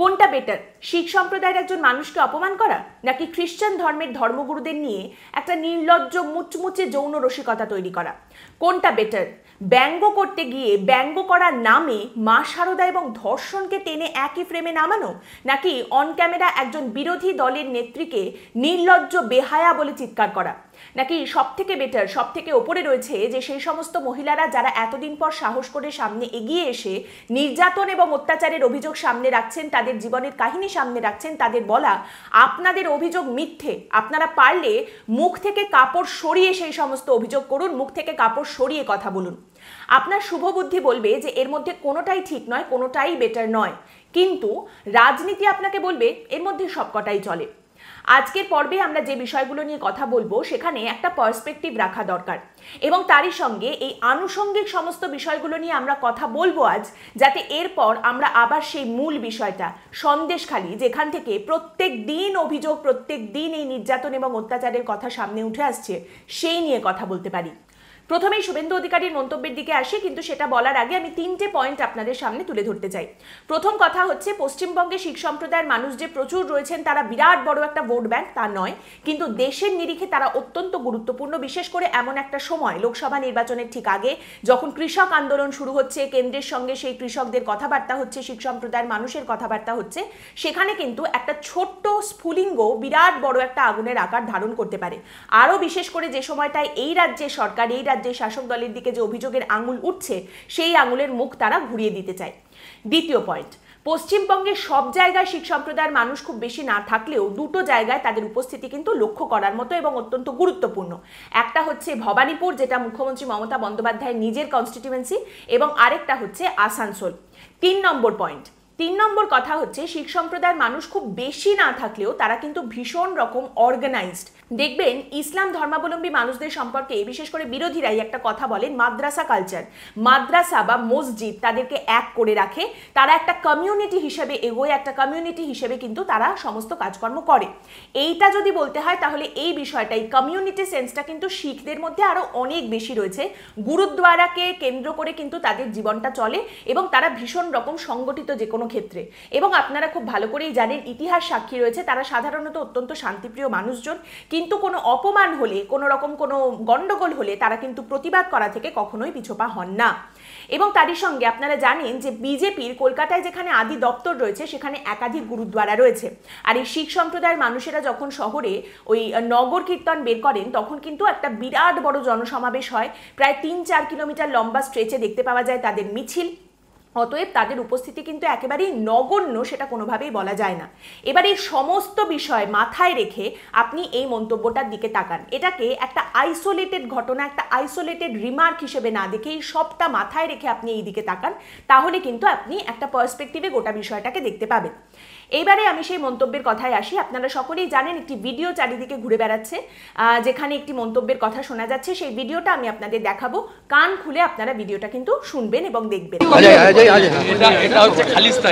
কোনটা বেটার শিখ সম্প্রদায়ের একজন মানুষকে অপমান করা নাকি খ্রিস্টান ধর্মের ধর্মগুরুদের নিয়ে একটা নির্লজ্জ মুচমুচে যৌন রসিকতা তৈরি করা কোনটা বেটার ব্যঙ্গ করতে গিয়ে ব্যঙ্গ করার নামে মা সারদা এবং ধর্ষণকে টেনে একই ফ্রেমে নামানো নাকি অন ক্যামেরা একজন বিরোধী দলের নেত্রীকে নির্লজ্জ বেহায়া বলে চিৎকার করা নাকি সব থেকে বেটার সব থেকে ওপরে রয়েছে যে সেই সমস্ত মহিলারা যারা এতদিন পর সাহস করে সামনে এগিয়ে এসে নির্যাতন এবং অত্যাচারের অভিযোগ সামনে রাখছেন তাদের জীবনের কাহিনী সামনে রাখছেন তাদের বলা আপনাদের অভিযোগ মিথ্যে আপনারা পারলে মুখ থেকে কাপড় সরিয়ে সেই সমস্ত অভিযোগ করুন মুখ থেকে কাপড় সরিয়ে কথা বলুন আপনার শুভবুদ্ধি বলবে যে এর মধ্যে কোনোটাই ঠিক নয় কোনোটাই বেটার নয় কিন্তু রাজনীতি আপনাকে বলবে এর মধ্যে সবকটাই চলে আজকের পর্বে আমরা যে বিষয়গুলো নিয়ে কথা বলবো সেখানে একটা পার্সপেক্টিভ রাখা দরকার এবং তারই সঙ্গে এই আনুষঙ্গিক সমস্ত বিষয়গুলো নিয়ে আমরা কথা বলবো আজ যাতে এরপর আমরা আবার সেই মূল বিষয়টা সন্দেশখালি যেখান থেকে প্রত্যেক দিন অভিযোগ প্রত্যেক দিন এই নির্যাতন এবং অত্যাচারের কথা সামনে উঠে আসছে সেই নিয়ে কথা বলতে পারি প্রথমেই শুভেন্দু অধিকারীর মন্তব্যের দিকে আসি কিন্তু সেটা বলার আগে আমি তিনটে পয়েন্ট আপনাদের সামনে তুলে ধরতে চাই প্রথম কথা হচ্ছে পশ্চিমবঙ্গে শিখ সম্প্রদায়ের মানুষ যে প্রচুর রয়েছেন তারা বিরাট বড় একটা ভোট ব্যাংক তা নয় কিন্তু দেশের নিরিখে তারা অত্যন্ত গুরুত্বপূর্ণ বিশেষ করে এমন একটা সময় লোকসভা নির্বাচনের ঠিক আগে যখন কৃষক আন্দোলন শুরু হচ্ছে কেন্দ্রের সঙ্গে সেই কৃষকদের কথাবার্তা হচ্ছে শিখ সম্প্রদায়ের মানুষের কথাবার্তা হচ্ছে সেখানে কিন্তু একটা ছোট্ট স্ফুলিঙ্গ বিরাট বড় একটা আগুনের আকার ধারণ করতে পারে আরও বিশেষ করে যে সময়টায় এই রাজ্যে সরকার এই রাজ্যে শাসক দলের দিকে যে অভিযোগের আঙুল উঠছে সেই আঙুলের মুখ তারা ঘুরিয়ে দিতে চায় দ্বিতীয় পয়েন্ট পশ্চিমবঙ্গে সব জায়গায় শিখ সম্প্রদায়ের মানুষ খুব বেশি না থাকলেও দুটো জায়গায় তাদের উপস্থিতি কিন্তু লক্ষ্য করার মতো এবং অত্যন্ত গুরুত্বপূর্ণ একটা হচ্ছে ভবানীপুর যেটা মুখ্যমন্ত্রী মমতা বন্দ্যোপাধ্যায়ের নিজের কনস্টিটিউয়েন্সি এবং আরেকটা হচ্ছে আসানসোল তিন নম্বর পয়েন্ট তিন নম্বর কথা হচ্ছে শিখ সম্প্রদায়ের মানুষ খুব বেশি না থাকলেও তারা কিন্তু ভীষণ রকম অর্গানাইজড দেখবেন ইসলাম ধর্মাবলম্বী মানুষদের সম্পর্কে বিশেষ করে বিরোধীরাই একটা কথা বলেন মাদ্রাসা কালচার মাদ্রাসা বা মসজিদ তাদেরকে এক করে রাখে তারা একটা কমিউনিটি হিসেবে এগোয় একটা কমিউনিটি হিসেবে কিন্তু তারা সমস্ত কাজকর্ম করে এইটা যদি বলতে হয় তাহলে এই বিষয়টাই কমিউনিটি সেন্সটা কিন্তু শিখদের মধ্যে আরও অনেক বেশি রয়েছে গুরুদ্বারাকে কেন্দ্র করে কিন্তু তাদের জীবনটা চলে এবং তারা ভীষণ রকম সংগঠিত যে কোনো ক্ষেত্রে এবং আপনারা খুব ভালো করেই জানেন ইতিহাস সাক্ষী রয়েছে তারা সাধারণত অত্যন্ত শান্তিপ্রিয় মানুষজন কিন্তু কোনো অপমান হলে কোনো রকম কোনো গণ্ডগোল হলে তারা কিন্তু প্রতিবাদ করা থেকে কখনোই পিছোপা হন না এবং তারই সঙ্গে আপনারা জানেন যে বিজেপির কলকাতায় যেখানে আদি দপ্তর রয়েছে সেখানে একাধিক গুরুদ্বারা রয়েছে আর এই শিখ সম্প্রদায়ের মানুষেরা যখন শহরে ওই নগর কীর্তন বের করেন তখন কিন্তু একটা বিরাট বড় জনসমাবেশ হয় প্রায় তিন চার কিলোমিটার লম্বা স্ট্রেচে দেখতে পাওয়া যায় তাদের মিছিল অতএব তাদের উপস্থিতি কিন্তু একেবারেই নগণ্য সেটা কোনোভাবেই বলা যায় না এবার এই সমস্ত বিষয় মাথায় রেখে আপনি এই মন্তব্যটার দিকে তাকান এটাকে একটা আইসোলেটেড ঘটনা একটা আইসোলেটেড রিমার্ক হিসেবে না দেখে এই সবটা মাথায় রেখে আপনি এই দিকে তাকান তাহলে কিন্তু আপনি একটা পার্সপেক্টিভে গোটা বিষয়টাকে দেখতে পাবেন এইবারে আমি সেই মন্তব্যের কথায় আসি আপনারা সকলেই জানেন একটি ভিডিও চারিদিকে ঘুরে বেড়াচ্ছে যেখানে একটি মন্তব্যের কথা শোনা যাচ্ছে সেই ভিডিওটা আমি আপনাদের দেখাবো কান খুলে আপনারা ভিডিওটা কিন্তু শুনবেন এবং দেখবেন এটা এটা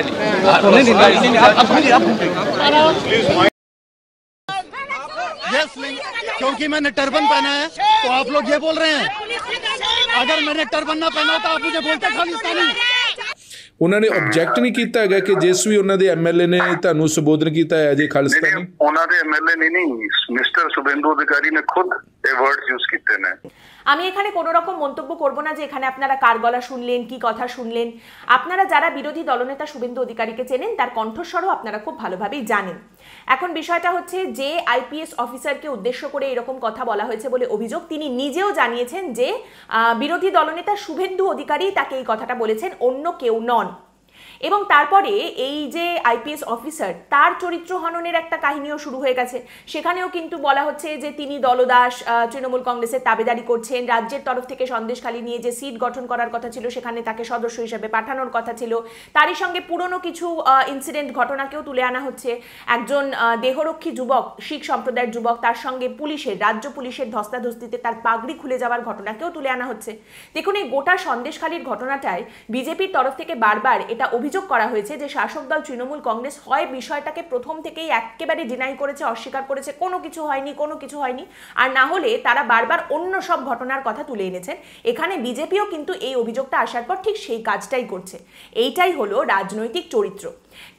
क्योंकि मैंने टर्बन पहना है तो आप लोग ये बोल रहे हैं अगर मैंने टर्बन ना पहना तो आप मुझे बोलते खालिस्तानी ਉਹਨਾਂ ਨੇ ਆਬਜੈਕਟ ਨਹੀਂ ਕੀਤਾ ਹੈਗਾ ਕਿ ਜਿਸ ਵੀ ਉਹਨਾਂ ਦੇ ਐਮਐਲਏ ਨੇ ਤੁਹਾਨੂੰ ਸੰਬੋਧਨ ਕੀਤਾ ਹੈ ਅਜੇ ਖਾਲਸਾ ਨੇ ਉਹਨਾਂ ਦੇ ਐਮਐਲਏ ਨਹੀਂ ਨਹੀਂ ਮਿਸਟਰ ਸੁਬਿੰਦੂ ਅਧਿਕਾਰੀ ਨੇ ਖੁਦ ਇਹ ਵਰਡਸ ਯੂਜ਼ ਕੀਤੇ ਨੇ আমি এখানে কোন রকম মন্তব্য করব না যে এখানে আপনারা কার গলা শুনলেন কি কথা শুনলেন আপনারা যারা বিরোধী দলনেতা শুভেন্দু অধিকারীকে চেনেন তার কণ্ঠস্বরও আপনারা খুব ভালোভাবেই জানেন এখন বিষয়টা হচ্ছে যে আইপিএস অফিসারকে উদ্দেশ্য করে এরকম কথা বলা হয়েছে বলে অভিযোগ তিনি নিজেও জানিয়েছেন যে বিরোধী দলনেতা শুভেন্দু অধিকারী তাকে এই কথাটা বলেছেন অন্য কেউ নন এবং তারপরে এই যে আইপিএস অফিসার তার চরিত্র হননের একটা কাহিনীও শুরু হয়ে গেছে সেখানেও কিন্তু বলা হচ্ছে যে তিনি দলদাস তৃণমূল কংগ্রেসের তাবেদারি করছেন রাজ্যের তরফ থেকে সন্দেশখালী নিয়ে যে সিট গঠন করার কথা ছিল সেখানে তাকে সদস্য হিসেবে পাঠানোর কথা ছিল তারই সঙ্গে পুরনো কিছু ইনসিডেন্ট ঘটনাকেও তুলে আনা হচ্ছে একজন দেহরক্ষী যুবক শিখ সম্প্রদায়ের যুবক তার সঙ্গে পুলিশের রাজ্য পুলিশের ধস্তাধস্তিতে তার পাগড়ি খুলে যাওয়ার ঘটনাকেও তুলে আনা হচ্ছে দেখুন এই গোটা সন্দেশখালীর ঘটনাটায় বিজেপির তরফ থেকে বারবার এটা অভিযোগ করা হয়েছে যে শাসক দল তৃণমূল কংগ্রেস হয় বিষয়টাকে প্রথম থেকেই একেবারে ডিনাই করেছে অস্বীকার করেছে কোনো কিছু হয়নি কোনো কিছু হয়নি আর না হলে তারা বারবার অন্য সব ঘটনার কথা তুলে এনেছেন এখানে বিজেপিও কিন্তু এই অভিযোগটা আসার পর ঠিক সেই কাজটাই করছে এইটাই হলো রাজনৈতিক চরিত্র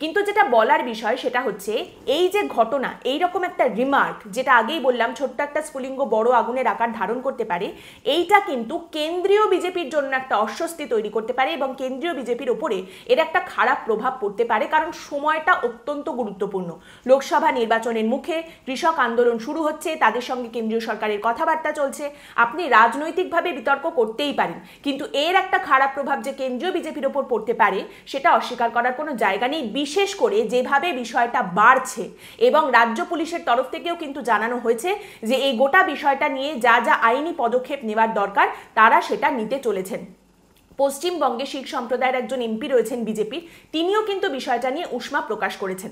কিন্তু যেটা বলার বিষয় সেটা হচ্ছে এই যে ঘটনা এই রকম একটা রিমার্ক যেটা আগেই বললাম ছোট্ট একটা স্ফুলিঙ্গ বড় আগুনের আকার ধারণ করতে পারে এইটা কিন্তু কেন্দ্রীয় বিজেপির জন্য একটা অস্বস্তি তৈরি করতে পারে এবং কেন্দ্রীয় বিজেপির ওপরে এর একটা খারাপ প্রভাব পড়তে পারে কারণ সময়টা অত্যন্ত গুরুত্বপূর্ণ লোকসভা নির্বাচনের মুখে কৃষক আন্দোলন শুরু হচ্ছে তাদের সঙ্গে কেন্দ্রীয় সরকারের কথাবার্তা চলছে আপনি রাজনৈতিকভাবে বিতর্ক করতেই পারেন কিন্তু এর একটা খারাপ প্রভাব যে কেন্দ্রীয় বিজেপির ওপর পড়তে পারে সেটা অস্বীকার করার কোনো জায়গা নেই বিশেষ করে যেভাবে বিষয়টা বাড়ছে এবং রাজ্য পুলিশের তরফ থেকেও কিন্তু জানানো হয়েছে যে এই গোটা বিষয়টা নিয়ে যা যা আইনি পদক্ষেপ নেওয়ার দরকার তারা সেটা নিতে চলেছেন পশ্চিমবঙ্গে শিখ সম্প্রদায়ের একজন এমপি রয়েছেন বিজেপির তিনিও কিন্তু বিষয়টা নিয়ে উষ্মা প্রকাশ করেছেন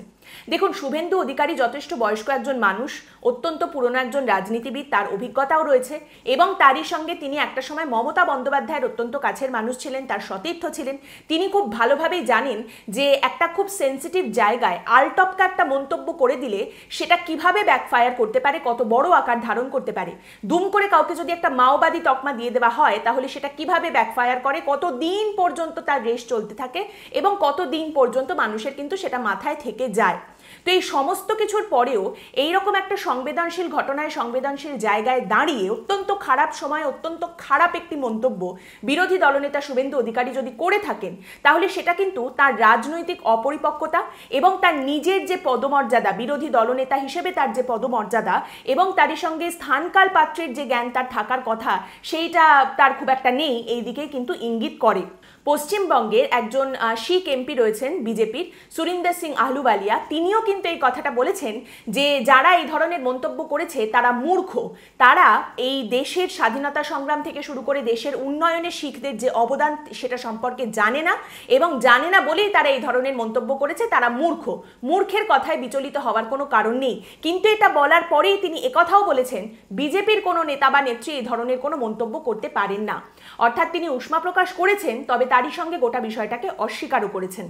দেখুন শুভেন্দু অধিকারী যথেষ্ট বয়স্ক একজন মানুষ অত্যন্ত পুরনো একজন রাজনীতিবিদ তার অভিজ্ঞতাও রয়েছে এবং তারই সঙ্গে তিনি একটা সময় মমতা বন্দ্যোপাধ্যায়ের অত্যন্ত কাছের মানুষ ছিলেন তার সতীর্থ ছিলেন তিনি খুব ভালোভাবেই জানেন যে একটা খুব সেন্সিটিভ জায়গায় আলটপকা একটা মন্তব্য করে দিলে সেটা কিভাবে ব্যাকফায়ার করতে পারে কত বড় আকার ধারণ করতে পারে দুম করে কাউকে যদি একটা মাওবাদী তকমা দিয়ে দেওয়া হয় তাহলে সেটা কিভাবে ব্যাকফায়ার করে কত দিন পর্যন্ত তার রেস চলতে থাকে এবং কত দিন পর্যন্ত মানুষের কিন্তু সেটা মাথায় থেকে যায় Vai! তো এই সমস্ত কিছুর পরেও এই রকম একটা সংবেদনশীল ঘটনায় সংবেদনশীল জায়গায় দাঁড়িয়ে অত্যন্ত খারাপ সময় অত্যন্ত খারাপ একটি মন্তব্য বিরোধী দলনেতা শুভেন্দু অধিকারী যদি করে থাকেন তাহলে সেটা কিন্তু তার রাজনৈতিক অপরিপক্কতা এবং তার নিজের যে পদমর্যাদা বিরোধী দলনেতা হিসেবে তার যে পদমর্যাদা এবং তারই সঙ্গে স্থানকাল পাত্রের যে জ্ঞান তার থাকার কথা সেইটা তার খুব একটা নেই এই দিকে কিন্তু ইঙ্গিত করে পশ্চিমবঙ্গের একজন শিখ এমপি রয়েছেন বিজেপির সুরিন্দর সিং আহলুবালিয়া তিনিও কিন্তু এই কথাটা বলেছেন যে যারা এই ধরনের মন্তব্য করেছে তারা মূর্খ তারা এই দেশের স্বাধীনতা সংগ্রাম থেকে শুরু করে দেশের উন্নয়নে শিখদের যে অবদান সেটা সম্পর্কে জানে না এবং জানে না বলেই তারা এই ধরনের মন্তব্য করেছে তারা মূর্খ মূর্খের কথায় বিচলিত হওয়ার কোনো কারণ নেই কিন্তু এটা বলার পরেই তিনি একথাও বলেছেন বিজেপির কোনো নেতা বা নেত্রী এই ধরনের কোনো মন্তব্য করতে পারেন না অর্থাৎ তিনি উষ্মা প্রকাশ করেছেন তবে তারই সঙ্গে গোটা বিষয়টাকে অস্বীকারও করেছেন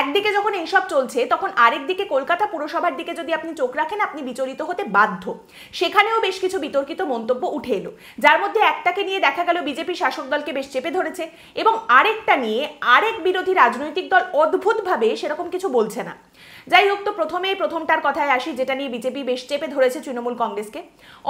একদিকে যখন এইসব চলছে তখন আরেকদিকে কলকাতা কলকাতা পুরসভার দিকে যদি আপনি চোখ রাখেন আপনি বিচলিত হতে বাধ্য সেখানেও বেশ কিছু বিতর্কিত মন্তব্য উঠে এলো যার মধ্যে একটাকে নিয়ে দেখা গেল বিজেপি শাসক দলকে বেশ চেপে ধরেছে এবং আরেকটা নিয়ে আরেক বিরোধী রাজনৈতিক দল অদ্ভুতভাবে সেরকম কিছু বলছে না যাই হোক তো প্রথমেই প্রথমটার কথায় আসি যেটা নিয়ে বিজেপি বেশ চেপে ধরেছে তৃণমূল কংগ্রেসকে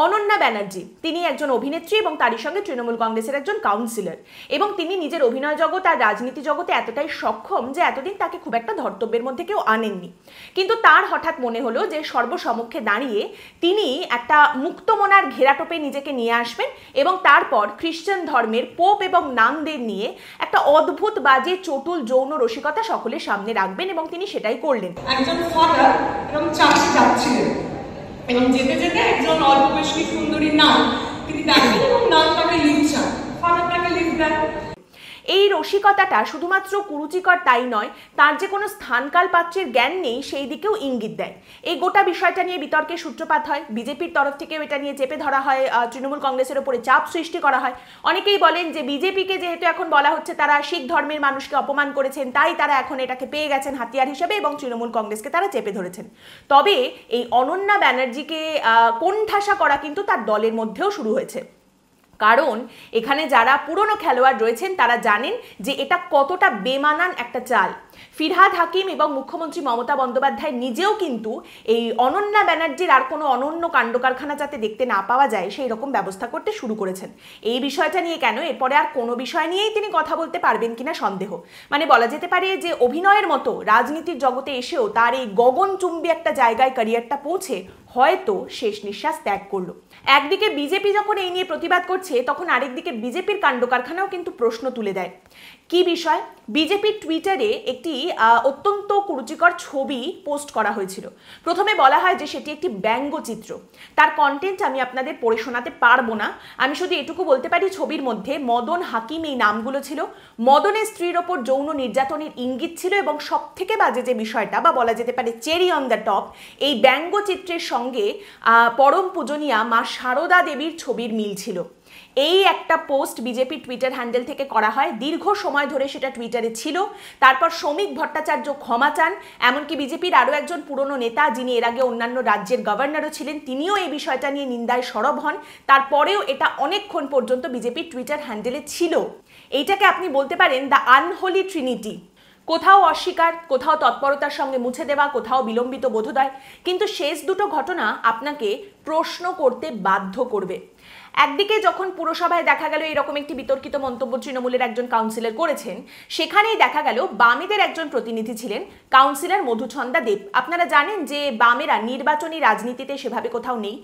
অনন্যা ব্যানার্জি তিনি একজন অভিনেত্রী এবং তারই সঙ্গে তৃণমূল কংগ্রেসের একজন কাউন্সিলর এবং তিনি নিজের অভিনয় জগৎ আর রাজনীতি জগতে এতটাই সক্ষম যে এতদিন তাকে খুব একটা ধর্তব্যের মধ্যে কেউ আনেননি কিন্তু তার হঠাৎ মনে হলো যে সর্বসমক্ষে দাঁড়িয়ে তিনি একটা মুক্তমনার ঘেরাটোপে নিজেকে নিয়ে আসবেন এবং তারপর খ্রিশ্চান ধর্মের পোপ এবং নামদের নিয়ে একটা অদ্ভুত বাজে চটুল যৌন রসিকতা সকলের সামনে রাখবেন এবং তিনি সেটাই করলেন একজন ফাদার এবং চাষি যাচ্ছিলেন এবং যেতে যেতে একজন অল্প বেশি সুন্দরী নাম তিনি দেখেন এবং নাম তাকে লিপ চান ফাদার তাকে লিখ দেন এই রসিকতাটা শুধুমাত্র কুরুচিকর তাই নয় তার যে কোনো স্থানকাল পাত্রের জ্ঞান নেই সেই দিকেও ইঙ্গিত দেয় এই গোটা বিষয়টা নিয়ে বিতর্কের সূত্রপাত হয় বিজেপির তরফ থেকেও এটা নিয়ে চেপে ধরা হয় তৃণমূল কংগ্রেসের ওপরে চাপ সৃষ্টি করা হয় অনেকেই বলেন যে বিজেপিকে যেহেতু এখন বলা হচ্ছে তারা শিখ ধর্মের মানুষকে অপমান করেছেন তাই তারা এখন এটাকে পেয়ে গেছেন হাতিয়ার হিসেবে এবং তৃণমূল কংগ্রেসকে তারা চেপে ধরেছেন তবে এই অনন্যা ব্যানার্জিকে কোণঠাসা করা কিন্তু তার দলের মধ্যেও শুরু হয়েছে কারণ এখানে যারা পুরনো খেলোয়াড় রয়েছেন তারা জানেন যে এটা কতটা বেমানান একটা চাল ফিরহাদ হাকিম এবং মুখ্যমন্ত্রী মমতা বন্দ্যোপাধ্যায় নিজেও কিন্তু এই অনন্যা ব্যানার্জির আর কোনো অনন্য কাণ্ড কারখানা যাতে দেখতে না পাওয়া যায় সেই রকম ব্যবস্থা করতে শুরু করেছেন এই বিষয়টা নিয়ে কেন এরপরে আর কোনো বিষয় নিয়েই তিনি কথা বলতে পারবেন কিনা সন্দেহ মানে বলা যেতে পারে যে অভিনয়ের মতো রাজনীতির জগতে এসেও তার এই গগনচুম্বী একটা জায়গায় ক্যারিয়ারটা পৌঁছে হয়তো শেষ নিঃশ্বাস ত্যাগ করলো একদিকে বিজেপি যখন এই নিয়ে প্রতিবাদ করছে তখন আরেকদিকে বিজেপির কাণ্ড কারখানাও কিন্তু প্রশ্ন তুলে দেয় কি বিষয় বিজেপি টুইটারে একটি অত্যন্ত কুরুচিকর ছবি পোস্ট করা হয়েছিল প্রথমে বলা হয় যে সেটি একটি ব্যঙ্গচিত্র তার কন্টেন্ট আমি আপনাদের পড়ে শোনাতে পারবো না আমি শুধু এটুকু বলতে পারি ছবির মধ্যে মদন হাকিম এই নামগুলো ছিল মদনের স্ত্রীর ওপর যৌন নির্যাতনের ইঙ্গিত ছিল এবং সব থেকে বাজে যে বিষয়টা বা বলা যেতে পারে চেরি অন দ্য টপ এই ব্যঙ্গচিত্রের সঙ্গে পরম পূজনীয়া মা সারদা দেবীর ছবির মিল ছিল এই একটা পোস্ট বিজেপি টুইটার হ্যান্ডেল থেকে করা হয় দীর্ঘ সময় ধরে সেটা টুইটারে ছিল তারপর শ্রমিক ভট্টাচার্য ক্ষমা চান এমনকি বিজেপির আরও একজন পুরনো নেতা যিনি এর আগে অন্যান্য রাজ্যের গভর্নরও ছিলেন তিনিও এই বিষয়টা নিয়ে নিন্দায় সরব হন তারপরেও এটা অনেকক্ষণ পর্যন্ত বিজেপির টুইটার হ্যান্ডেলে ছিল এইটাকে আপনি বলতে পারেন দ্য আনহোলি ট্রিনিটি কোথাও অস্বীকার কোথাও তৎপরতার সঙ্গে মুছে দেওয়া কোথাও বিলম্বিত বোধোদয় কিন্তু শেষ দুটো ঘটনা আপনাকে প্রশ্ন করতে বাধ্য করবে একদিকে যখন পুরসভায় দেখা গেল এরকম একটি বিতর্কিত মন্তব্য তৃণমূলের একজন কাউন্সিলর করেছেন সেখানেই দেখা গেল বামেদের একজন প্রতিনিধি ছিলেন কাউন্সিলর মধুছন্দা দেব আপনারা জানেন যে বামেরা নির্বাচনী রাজনীতিতে সেভাবে কোথাও নেই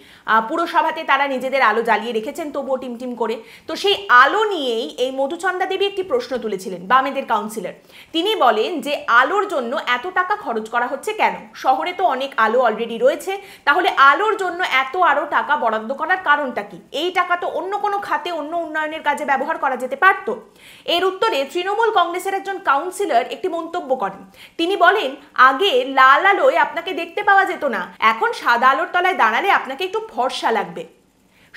পুরসভাতে তারা নিজেদের আলো জ্বালিয়ে রেখেছেন তবুও টিমটিম করে তো সেই আলো নিয়েই এই মধুছন্দা দেবী একটি প্রশ্ন তুলেছিলেন বামেদের কাউন্সিলর তিনি বলেন যে আলোর জন্য এত টাকা খরচ করা হচ্ছে কেন শহরে তো অনেক আলো অলরেডি রয়েছে তাহলে আলোর জন্য এত আরও টাকা বরাদ্দ করার কারণটা কি এইটা টাকা তো অন্য কোনো খাতে অন্য উন্নয়নের কাজে ব্যবহার করা যেতে পারত এর উত্তরে তৃণমূল কংগ্রেসের একজন কাউন্সিলর একটি মন্তব্য করেন তিনি বলেন আগে লাল আলোয় আপনাকে দেখতে পাওয়া যেত না এখন সাদা আলোর তলায় দাঁড়ালে আপনাকে একটু ফর্সা লাগবে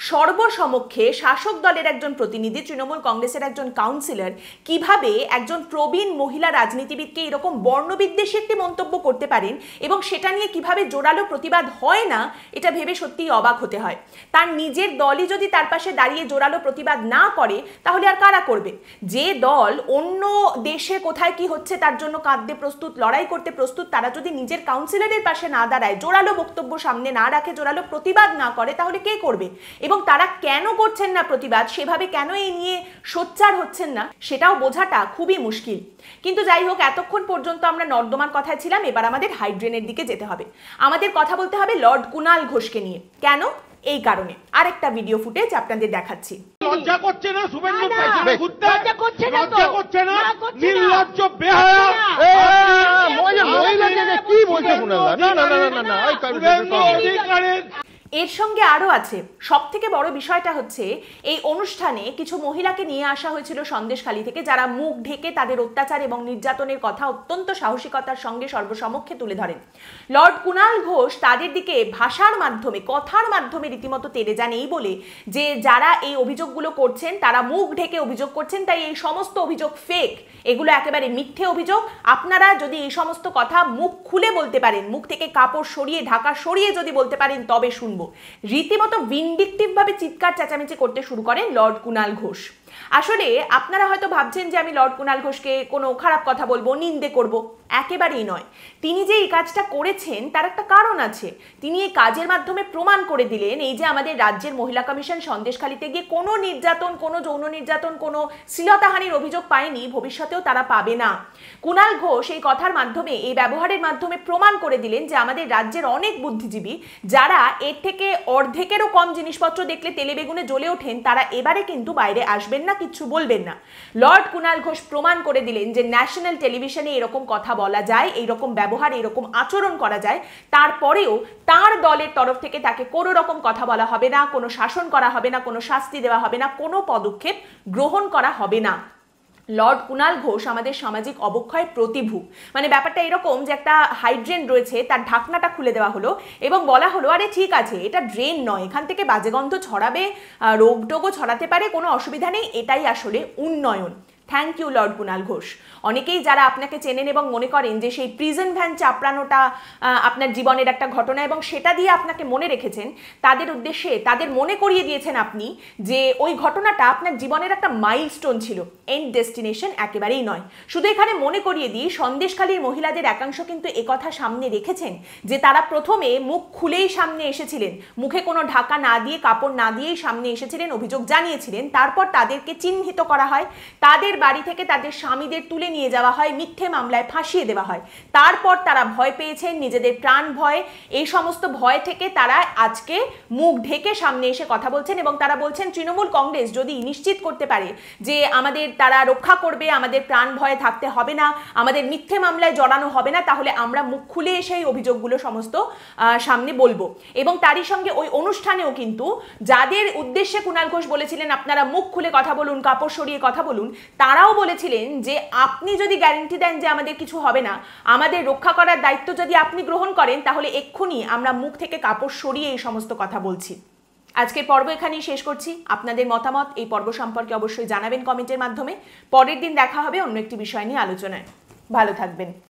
সর্বসমক্ষে শাসক দলের একজন প্রতিনিধি তৃণমূল কংগ্রেসের একজন কাউন্সিলর কিভাবে একজন প্রবীণ মহিলা রাজনীতিবিদকে এরকম বর্ণবিদ্বেষে একটি মন্তব্য করতে পারেন এবং সেটা নিয়ে কিভাবে জোরালো প্রতিবাদ হয় না এটা ভেবে সত্যিই অবাক হতে হয় তার নিজের দলই যদি তার পাশে দাঁড়িয়ে জোরালো প্রতিবাদ না করে তাহলে আর কারা করবে যে দল অন্য দেশে কোথায় কি হচ্ছে তার জন্য কাঁদতে প্রস্তুত লড়াই করতে প্রস্তুত তারা যদি নিজের কাউন্সিলরের পাশে না দাঁড়ায় জোরালো বক্তব্য সামনে না রাখে জোরালো প্রতিবাদ না করে তাহলে কে করবে এবং তারা কেন করছেন না প্রতিবাদ সেভাবে কেন এই নিয়ে সোচ্চার হচ্ছেন না সেটাও বোঝাটা খুবই মুশকিল কিন্তু যাই হোক এতক্ষণ পর্যন্ত আমরা নর্দমার কথায় ছিলাম এবার আমাদের হাইড্রেনের দিকে যেতে হবে আমাদের কথা বলতে হবে লর্ড কুনাল ঘোষকে নিয়ে কেন এই কারণে আরেকটা ভিডিও ফুটেজ আপনাদের দেখাচ্ছি এর সঙ্গে আরও আছে সব থেকে বড় বিষয়টা হচ্ছে এই অনুষ্ঠানে কিছু মহিলাকে নিয়ে আসা হয়েছিল সন্দেশখালী থেকে যারা মুখ ঢেকে তাদের অত্যাচার এবং নির্যাতনের কথা অত্যন্ত সাহসিকতার সঙ্গে সর্বসমক্ষে তুলে ধরেন লর্ড কুণাল ঘোষ তাদের দিকে ভাষার মাধ্যমে কথার মাধ্যমে রীতিমতো তেড়ে যান এই বলে যে যারা এই অভিযোগগুলো করছেন তারা মুখ ঢেকে অভিযোগ করছেন তাই এই সমস্ত অভিযোগ ফেক এগুলো একেবারে মিথ্যে অভিযোগ আপনারা যদি এই সমস্ত কথা মুখ খুলে বলতে পারেন মুখ থেকে কাপড় সরিয়ে ঢাকা সরিয়ে যদি বলতে পারেন তবে শুনবো রীতিমতো ভাবে চিৎকার চেঁচামেচি করতে শুরু করে লর্ড কুনাল ঘোষ আসলে আপনারা হয়তো ভাবছেন যে আমি লর্ড কুণাল ঘোষকে কোনো খারাপ কথা বলবো নিন্দে করব একেবারেই নয় তিনি যে এই কাজটা করেছেন তার একটা কারণ আছে তিনি এই কাজের মাধ্যমে প্রমাণ করে দিলেন এই যে আমাদের রাজ্যের মহিলা কমিশন সন্দেশখালিতে গিয়ে কোনো নির্যাতন কোনো যৌন নির্যাতন কোনো শ্লীলতাহানির অভিযোগ পায়নি ভবিষ্যতেও তারা পাবে না কুণাল ঘোষ এই কথার মাধ্যমে এই ব্যবহারের মাধ্যমে প্রমাণ করে দিলেন যে আমাদের রাজ্যের অনেক বুদ্ধিজীবী যারা এর থেকে অর্ধেকেরও কম জিনিসপত্র দেখলে তেলেবেগুনে জ্বলে ওঠেন তারা এবারে কিন্তু বাইরে আসবেন না কিছু বলবেন না লর্ড কুনাল ঘোষ প্রমাণ করে দিলেন যে ন্যাশনাল টেলিভিশনে এরকম কথা বলা যায় এইরকম ব্যবহার এরকম আচরণ করা যায় তারপরেও তার দলের তরফ থেকে তাকে কোনো রকম কথা বলা হবে না কোনো শাসন করা হবে না কোনো শাস্তি দেওয়া হবে না কোনো পদক্ষেপ গ্রহণ করা হবে না লর্ড কুনাল ঘোষ আমাদের সামাজিক অবক্ষয় প্রতিভূ মানে ব্যাপারটা এরকম যে একটা হাইড্রেন রয়েছে তার ঢাকনাটা খুলে দেওয়া হলো এবং বলা হলো আরে ঠিক আছে এটা ড্রেন নয় এখান থেকে বাজে গন্ধ ছড়াবে রোগ ছড়াতে পারে কোনো অসুবিধা নেই এটাই আসলে উন্নয়ন thank you lord Kunal Ghosh অনেকেই যারা আপনাকে চেনেন এবং মনে করেন যে সেই প্রিজন ভ্যান চাপড়ানোটা আপনার জীবনের একটা ঘটনা এবং সেটা দিয়ে আপনাকে মনে রেখেছেন তাদের উদ্দেশ্যে তাদের মনে করিয়ে দিয়েছেন আপনি যে ওই ঘটনাটা আপনার জীবনের একটা মাইলস্টোন ছিল এন্ড ডেস্টিনেশন একেবারেই নয় শুধু এখানে মনে করিয়ে দিই সন্দেশখালীর মহিলাদের একাংশ কিন্তু একথা সামনে রেখেছেন যে তারা প্রথমে মুখ খুলেই সামনে এসেছিলেন মুখে কোনো ঢাকা না দিয়ে কাপড় না দিয়েই সামনে এসেছিলেন অভিযোগ জানিয়েছিলেন তারপর তাদেরকে চিহ্নিত করা হয় তাদের তাদের বাড়ি থেকে তাদের স্বামীদের তুলে নিয়ে যাওয়া হয় মিথ্যে মামলায় ফাঁসিয়ে দেওয়া হয় তারপর তারা ভয় পেয়েছেন নিজেদের প্রাণ ভয় এই সমস্ত ভয় থেকে তারা আজকে মুখ ঢেকে সামনে এসে কথা বলছেন এবং তারা বলছেন তৃণমূল কংগ্রেস যদি নিশ্চিত করতে পারে যে আমাদের তারা রক্ষা করবে আমাদের প্রাণ ভয়ে থাকতে হবে না আমাদের মিথ্যে মামলায় জড়ানো হবে না তাহলে আমরা মুখ খুলে এসে এই অভিযোগগুলো সমস্ত সামনে বলবো এবং তারই সঙ্গে ওই অনুষ্ঠানেও কিন্তু যাদের উদ্দেশ্যে কুণাল ঘোষ বলেছিলেন আপনারা মুখ খুলে কথা বলুন কাপড় সরিয়ে কথা বলুন তারাও বলেছিলেন যে আপনি যদি গ্যারেন্টি দেন যে আমাদের কিছু হবে না আমাদের রক্ষা করার দায়িত্ব যদি আপনি গ্রহণ করেন তাহলে এক্ষুনি আমরা মুখ থেকে কাপড় সরিয়ে এই সমস্ত কথা বলছি আজকের পর্ব এখানেই শেষ করছি আপনাদের মতামত এই পর্ব সম্পর্কে অবশ্যই জানাবেন কমেন্টের মাধ্যমে পরের দিন দেখা হবে অন্য একটি বিষয় নিয়ে আলোচনায় ভালো থাকবেন